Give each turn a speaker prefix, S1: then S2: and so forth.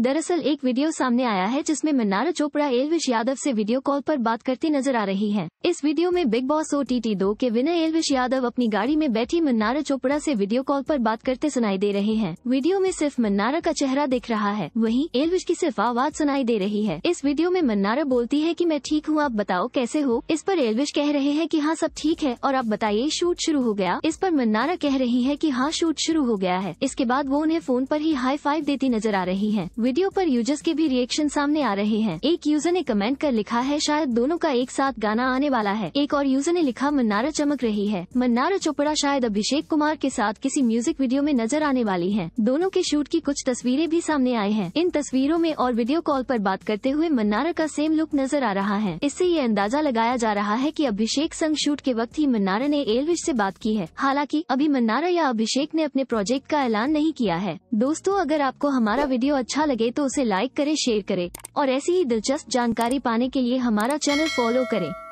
S1: दरअसल एक वीडियो सामने आया है जिसमें मन्नारा चोपड़ा एलविश यादव से वीडियो कॉल पर बात करती नजर आ रही हैं। इस वीडियो में Bigg Boss O T T दो के विनय एलविश यादव अपनी गाड़ी में बैठी मन्नारा चोपड़ा से वीडियो कॉल पर बात करते सुनाई दे रहे हैं वीडियो में सिर्फ मन्नारा का चेहरा दिख रहा है वही एलविश की सिर्फ आवाज सुनाई दे रही है इस वीडियो में मन्नारा बोलती है की मैं ठीक हूँ आप बताओ कैसे हो इस पर एलविश कह रहे हैं की हाँ सब ठीक है और आप बताइए शूट शुरू हो गया इस पर मन्नारा कह रही है की हाँ शूट शुरू हो गया है इसके बाद वो उन्हें फोन आरोप ही हाई फाइव देती नजर आ रही है वीडियो पर यूजर्स के भी रिएक्शन सामने आ रहे हैं एक यूजर ने कमेंट कर लिखा है शायद दोनों का एक साथ गाना आने वाला है एक और यूजर ने लिखा मन्नारा चमक रही है मन्नारा चोपड़ा शायद अभिषेक कुमार के साथ किसी म्यूजिक वीडियो में नजर आने वाली है दोनों के शूट की कुछ तस्वीरें भी सामने आए है इन तस्वीरों में और वीडियो कॉल आरोप बात करते हुए मन्नारा का सेम लुक नजर आ रहा है इससे ये अंदाजा लगाया जा रहा है की अभिषेक संग शूट के वक्त ही मन्नारा ने एलविश ऐसी बात की है हालांकि अभी मन्नारा या अभिषेक ने अपने प्रोजेक्ट का ऐलान नहीं किया है दोस्तों अगर आपको हमारा वीडियो अच्छा लगे लगे तो उसे लाइक करे शेयर करे और ऐसी ही दिलचस्प जानकारी पाने के लिए हमारा चैनल फॉलो करें